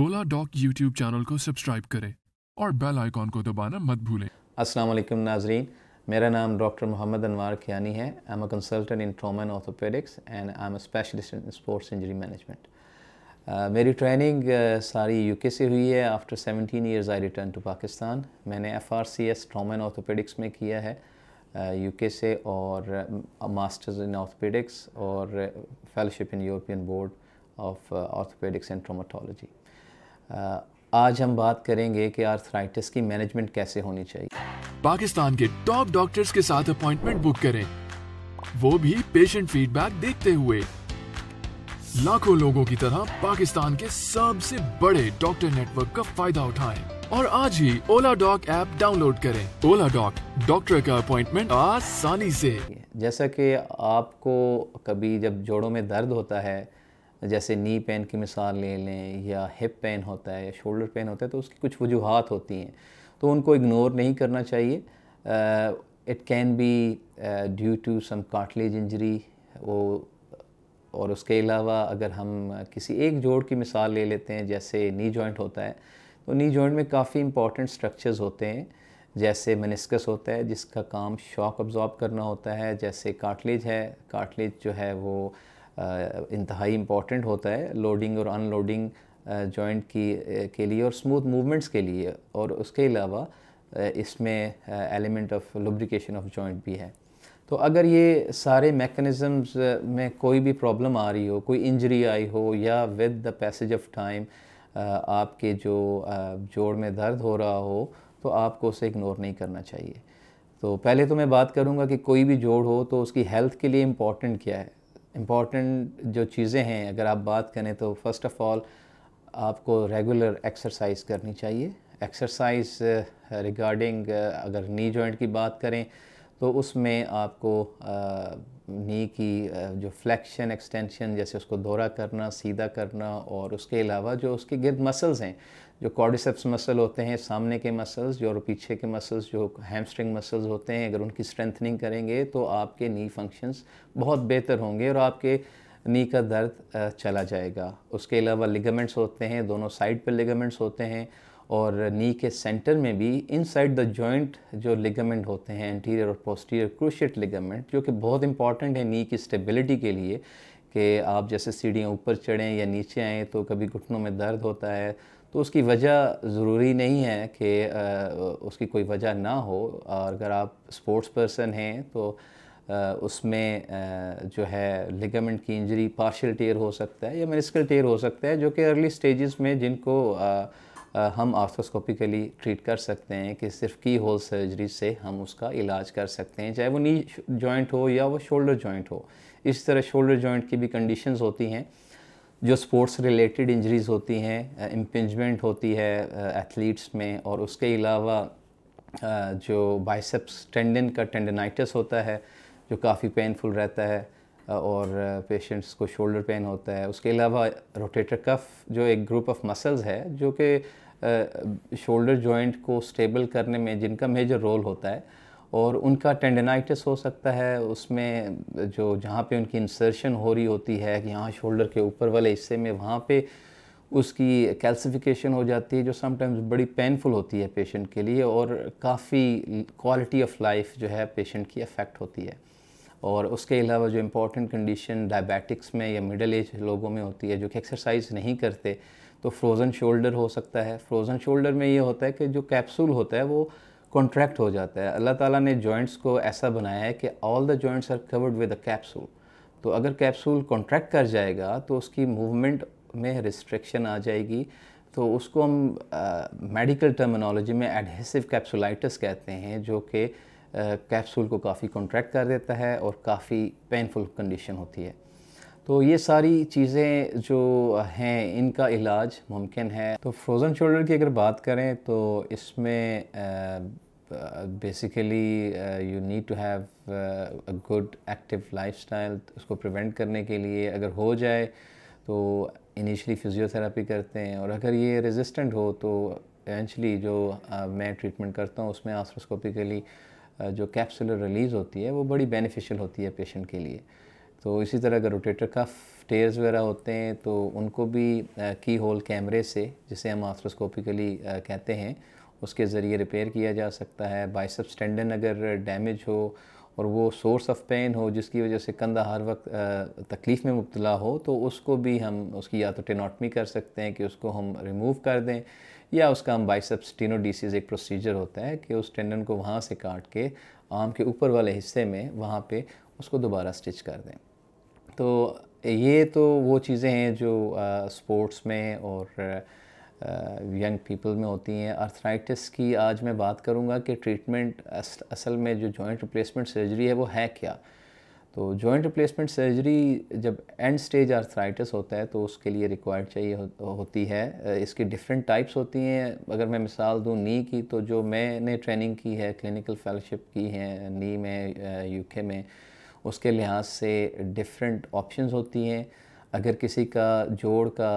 ओला Oladoc YouTube channel को subscribe करें और बेल आइकॉन को दबाना मत भूलें अस्सलाम वालेकुम नाजरीन मेरा नाम डॉक्टर मोहम्मद अनवार खियानी है I am a consultant in trauma and orthopaedics and I am a specialist in sports injury management मेरी ट्रेनिंग uh, सारी यूके से हुई है after 17 years I return to Pakistan मैंने F R C S trauma and orthopaedics में किया है UK uh, से और मास्टर्स इन ऑर्थोपेडिक्स और fellowship in European board of orthopaedics and traumatology Uh, आज हम बात करेंगे कि आर्थराइटिस की मैनेजमेंट कैसे होनी चाहिए पाकिस्तान के टॉप डॉक्टर्स के साथ अपॉइंटमेंट बुक करें वो भी पेशेंट फीडबैक देखते हुए लाखों लोगों की तरह पाकिस्तान के सबसे बड़े डॉक्टर नेटवर्क का फायदा उठाएं और आज ही ओला डॉक ऐप डाउनलोड करें ओला डॉक डॉक्टर का अपॉइंटमेंट आसानी से जैसा कि आपको कभी जब जोड़ों में दर्द होता है जैसे नी पेन की मिसाल ले लें या हिप पेन होता है या शोल्डर पेन होता है तो उसकी कुछ वजूहत होती हैं तो उनको इग्नोर नहीं करना चाहिए it can be due to some cartilage injury वो और उसके अलावा अगर हम किसी एक जोड़ की मिसाल ले लेते हैं जैसे नी जॉइंट होता है तो नी जॉइंट में काफ़ी इंपॉर्टेंट स्ट्रक्चर्स होते हैं जैसे मनिस्कस होता है जिसका काम शॉक अब्जॉर्ब करना होता है जैसे काटलेज है काटलेज जो है वो इंतहाई इम्पॉर्टेंट होता है लोडिंग और अनलोडिंग जॉइंट की के लिए और स्मूथ मूवमेंट्स के लिए और उसके अलावा इसमें element of lubrication of joint भी है तो अगर ये सारे मेकनिज़म्स में कोई भी प्रॉब्लम आ रही हो कोई इंजरी आई हो या with the passage of time आपके जो जोड़ में दर्द हो रहा हो तो आपको उसे इग्नोर नहीं करना चाहिए तो पहले तो मैं बात करूँगा कि कोई भी जोड़ हो तो उसकी हेल्थ के लिए इम्पॉर्टेंट क्या है इम्पॉर्टेंट जो चीज़ें हैं अगर आप बात करें तो फ़र्स्ट ऑफ़ ऑल आपको रेगुलर एक्सरसाइज करनी चाहिए एक्सरसाइज रिगार्डिंग uh, uh, अगर नी जॉइंट की बात करें तो उसमें आपको नी uh, की जो फ्लैक्शन एक्सटेंशन जैसे उसको दौरा करना सीधा करना और उसके अलावा जो उसके गिरद मसल्स हैं जो कॉर्डिसेप्स मसल होते हैं सामने के मसल्स जो और पीछे के मसल्स जो हैमस्ट्रिंग मसल्स होते हैं अगर उनकी स्ट्रेंथनिंग करेंगे तो आपके नी फंक्शंस बहुत बेहतर होंगे और आपके नी का दर्द चला जाएगा उसके अलावा लिगामेंट्स होते हैं दोनों साइड पर लिगामेंट्स होते हैं और नी के सेंटर में भी इन साइड द जॉइंट जो लिगामेंट होते हैं एंटीरियर और पोस्टीरियर क्रूशियट लिगामेंट जो कि बहुत इंपॉर्टेंट है नी की स्टेबिलिटी के लिए कि आप जैसे सीढ़ियाँ ऊपर चढ़ें या नीचे आएँ तो कभी घुटनों में दर्द होता है तो उसकी वजह ज़रूरी नहीं है कि उसकी कोई वजह ना हो और अगर आप स्पोर्ट्स पर्सन हैं तो उसमें जो है लिगामेंट की इंजरी पार्शियल टेयर हो सकता है या मेनिस्कल टेयर हो सकता है जो कि अर्ली स्टेजेस में जिनको हम आर्थोस्कोपिकली ट्रीट कर सकते हैं कि सिर्फ की होल सर्जरी से हम उसका इलाज कर सकते हैं चाहे वो नी जॉइंट हो या वो शोल्डर जॉइंट हो इस तरह शोल्डर जॉइंट की भी कंडीशंस होती हैं जो स्पोर्ट्स रिलेटेड इंजरीज़ होती हैं इम्पिंजमेंट होती है एथलीट्स में और उसके अलावा जो बाइसेप्स टेंडन का टेंडनाइटिस होता है जो काफ़ी पेनफुल रहता है और पेशेंट्स को शोल्डर पेन होता है उसके अलावा रोटेटर कफ जो एक ग्रुप ऑफ मसल्स है जो कि शोल्डर जॉइंट को स्टेबल करने में जिनका मेजर रोल होता है और उनका टेंडेनाइटिस हो सकता है उसमें जो जहाँ पे उनकी इंसर्शन हो रही होती है कि यहाँ शोल्डर के ऊपर वाले हिस्से में वहाँ पे उसकी कैल्सिफिकेशन हो जाती है जो समटाइम्स बड़ी पेनफुल होती है पेशेंट के लिए और काफ़ी क्वालिटी ऑफ लाइफ जो है पेशेंट की अफेक्ट होती है और उसके अलावा जो इम्पोर्टेंट कंडीशन डायबिटिक्स में या मिडल एज लोगों में होती है जो कि एक्सरसाइज नहीं करते तो फ्रोज़न शोल्डर हो सकता है फ्रोज़न शोल्डर में ये होता है कि जो कैप्सूल होता है वो कॉन्ट्रैक्ट हो जाता है अल्लाह ताला ने जॉइंट्स को ऐसा बनाया है कि all the joints are covered with a capsule तो अगर कैप्सूल कॉन्ट्रैक्ट कर जाएगा तो उसकी मूवमेंट में रिस्ट्रिक्शन आ जाएगी तो उसको हम मेडिकल टर्मिनोलॉजी में एडहेसिव कैप्सूलाइटिस कहते हैं जो कि कैप्सूल को काफ़ी कॉन्ट्रैक्ट कर देता है और काफ़ी पेनफुल कंडीशन होती है तो ये सारी चीज़ें जो हैं इनका इलाज मुमकिन है तो फ्रोज़न शोल्डर की अगर बात करें तो इसमें basically you need to have a good active lifestyle उसको प्रिवेंट करने के लिए अगर हो जाए तो इनिशली फिजियोथेरापी करते हैं और अगर ये रेजिस्टेंट हो तो एवेंचुअली जो uh, मैं ट्रीटमेंट करता हूँ उसमें आस्ट्रोस्कोपिकली uh, जो कैप्सुलर रिलीज़ होती है वो बड़ी बेनिफिशियल होती है पेशेंट के लिए तो इसी तरह अगर रोटेटर कफ टेयर्स वगैरह होते हैं तो उनको भी की होल कैमरे से जिसे हम आस्ट्रोस्कोपिकली uh, कहते हैं उसके ज़रिए रिपेयर किया जा सकता है बाइसप्स टेंडन अगर डैमेज हो और वो सोर्स ऑफ पेन हो जिसकी वजह से कंधा हर वक्त तकलीफ़ में मुबतला हो तो उसको भी हम उसकी या तो टेनोटमी कर सकते हैं कि उसको हम रिमूव कर दें या उसका हम बाइसप्स टीनोडीसीज एक प्रोसीजर होता है कि उस टेंडन को वहाँ से काट के आम के ऊपर वाले हिस्से में वहाँ पे उसको दोबारा स्टिच कर दें तो ये तो वो चीज़ें हैं जो स्पोर्ट्स में और यंग पीपल में होती हैं अर्थराइटिस की आज मैं बात करूंगा कि ट्रीटमेंट अस, असल में जो जॉइंट रिप्लेसमेंट सर्जरी है वो है क्या तो जॉइंट रिप्लेसमेंट सर्जरी जब एंड स्टेज अर्थराइटिस होता है तो उसके लिए रिक्वायर्ड चाहिए हो, होती है इसकी डिफरेंट टाइप्स होती हैं अगर मैं मिसाल दूं नी की तो जो मैंने ट्रेनिंग की है क्लिनिकल फेलोशिप की है नी में यूके में उसके लिहाज से डिफरेंट ऑप्शंस होती हैं अगर किसी का जोड़ का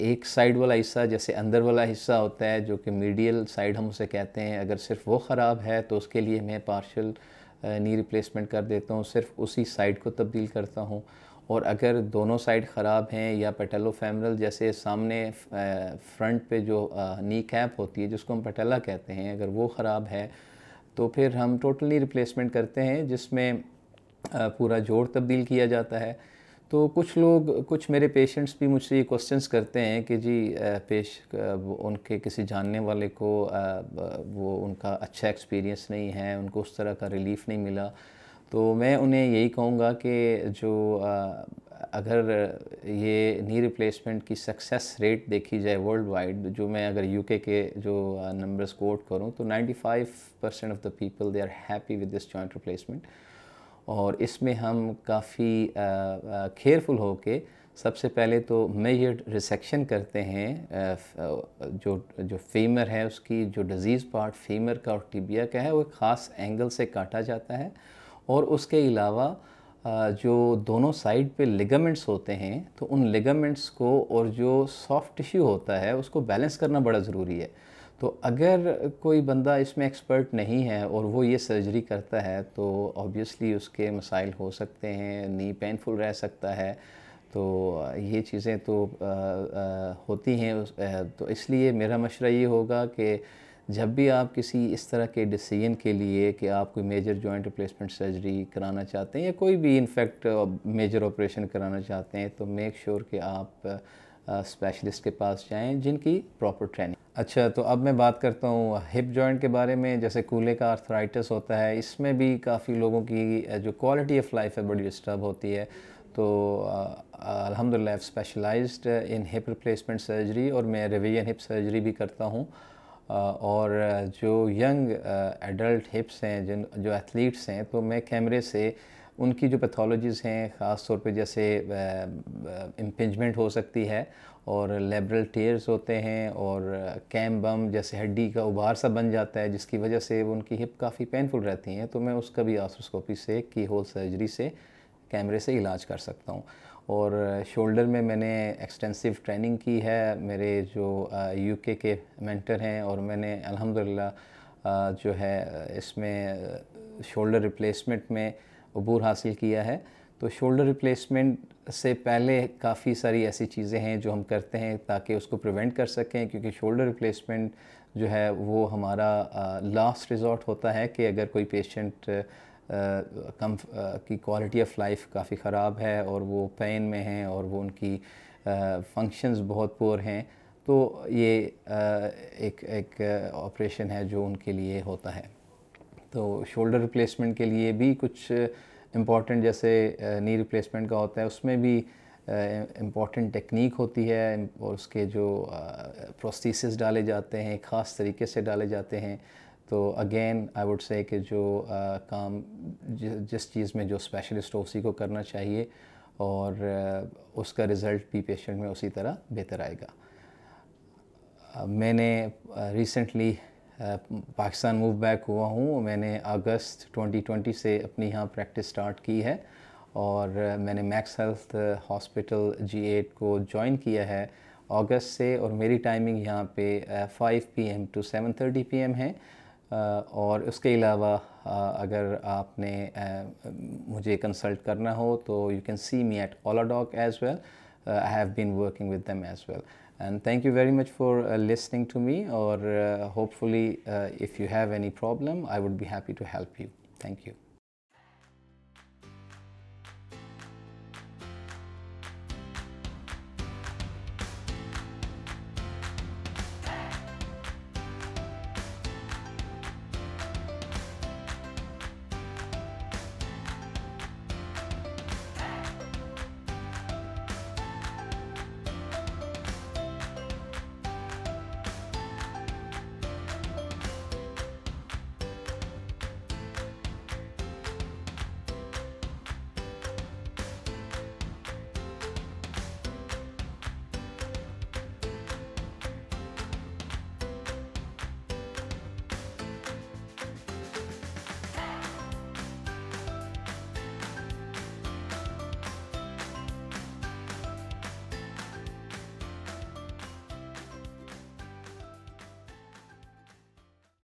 एक साइड वाला हिस्सा जैसे अंदर वाला हिस्सा होता है जो कि मीडियल साइड हम उसे कहते हैं अगर सिर्फ वो ख़राब है तो उसके लिए मैं पार्शल नी रिप्लेसमेंट कर देता हूँ सिर्फ उसी साइड को तब्दील करता हूँ और अगर दोनों साइड ख़राब हैं या पटेलो फैमरल जैसे सामने फ्रंट पे जो नी कैप होती है जिसको हम पटेला कहते हैं अगर वो ख़राब है तो फिर हम टोटली रिप्लेसमेंट करते हैं जिसमें पूरा जोड़ तब्दील किया जाता है तो कुछ लोग कुछ मेरे पेशेंट्स भी मुझसे ये क्वेश्चंस करते हैं कि जी पेश उनके किसी जानने वाले को वो उनका अच्छा एक्सपीरियंस नहीं है उनको उस तरह का रिलीफ नहीं मिला तो मैं उन्हें यही कहूँगा कि जो अगर ये नी रिप्लेसमेंट की सक्सेस रेट देखी जाए वर्ल्ड वाइड जो मैं अगर यूके के जो नंबर्स कोट करूँ तो 95 percent of the people they are happy with this joint replacement और इसमें हम काफ़ी केयरफुल हो के सबसे पहले तो मेजर्ड रिसेक्शन करते हैं जो जो फीमर है उसकी जो डिज़ीज़ पार्ट फीमर का और टिबिया का है वो ख़ास एंगल से काटा जाता है और उसके अलावा जो दोनों साइड पे लिगामेंट्स होते हैं तो उन लिगामेंट्स को और जो सॉफ्ट टिश्यू होता है उसको बैलेंस करना बड़ा ज़रूरी है तो अगर कोई बंदा इसमें एक्सपर्ट नहीं है और वो ये सर्जरी करता है तो ऑब्वियसली उसके मसाइल हो सकते हैं नी पेनफुल रह सकता है तो ये चीज़ें तो आ, आ, होती हैं तो इसलिए मेरा मशरा ये होगा कि जब भी आप किसी इस तरह के डिसीजन के लिए कि आप कोई मेजर जॉइंट रिप्लेसमेंट सर्जरी कराना चाहते हैं या कोई भी इनफेक्ट मेजर ऑपरेशन कराना चाहते हैं तो मेक श्योर sure कि आप स्पेशलिस्ट के पास जाएं जिनकी प्रॉपर ट्रेनिंग अच्छा तो अब मैं बात करता हूँ हिप जॉइंट के बारे में जैसे कूले का आर्थराइटिस होता है इसमें भी काफ़ी लोगों की जो क्वालिटी ऑफ लाइफ है बड़ी डिस्टर्ब होती है तो अलहमदिल्ला specialise in hip replacement surgery और मैं रिवीजन हिप सर्जरी भी करता हूँ और जो यंग एडल्ट हिप्स हैं जिन जो एथलीट्स हैं तो मैं कैमरे से उनकी जो पैथोलॉजीज़ हैं ख़ास तौर पे जैसे इम्पिंजमेंट हो सकती है और लेबरल टेयर्स होते हैं और कैम uh, बम जैसे हड्डी का उभार सा बन जाता है जिसकी वजह से उनकी हिप काफ़ी पेनफुल रहती हैं तो मैं उसका भी आस्ट्रोस्कोपी से की होल सर्जरी से कैमरे से इलाज कर सकता हूँ और शोल्डर uh, में मैंने एक्सटेंसिव ट्रेनिंग की है मेरे जो यूके uh, के मेंटर हैं और मैंने अल्हम्दुलिल्लाह जो है इसमें शोल्डर रिप्लेसमेंट में अबूर हासिल किया है तो शोल्डर रिप्लेसमेंट से पहले काफ़ी सारी ऐसी चीज़ें हैं जो हम करते हैं ताकि उसको प्रिवेंट कर सकें क्योंकि शोल्डर रिप्लेसमेंट जो है वो हमारा लास्ट रिजॉर्ट होता है कि अगर कोई पेशेंट कम की क्वालिटी ऑफ लाइफ काफ़ी ख़राब है और वो पेन में हैं और वो उनकी फंक्शंस बहुत पुअर हैं तो ये आ, एक एक ऑपरेशन है जो उनके लिए होता है तो शोल्डर रिप्लेसमेंट के लिए भी कुछ इम्पॉर्टेंट जैसे नी रिप्लेसमेंट का होता है उसमें भी इम्पॉर्टेंट टेक्निक होती है और उसके जो प्रोस्थीसिस डाले जाते हैं ख़ास तरीके से डाले जाते हैं तो अगेन आई वुड से कि जो आ, काम ज, जिस चीज़ में जो स्पेशलिस्ट हो उसी को करना चाहिए और आ, उसका रिज़ल्ट भी पेशेंट में उसी तरह बेहतर आएगा आ, मैंने रिसेंटली पाकिस्तान मूव बैक हुआ हूँ मैंने अगस्त 2020 से अपनी यहाँ प्रैक्टिस स्टार्ट की है और मैंने Max Health Hospital G eight को ज्वाइन किया है अगस्त से और मेरी टाइमिंग यहाँ पे 5 पीएम टू 7:30 पीएम है और उसके अलावा अगर आपने मुझे कंसल्ट करना हो तो you can see me at Oladoc as well I have been working with them as well And thank you very much for uh, listening to me or uh, hopefully uh, if you have any problem, I would be happy to help you. Thank you.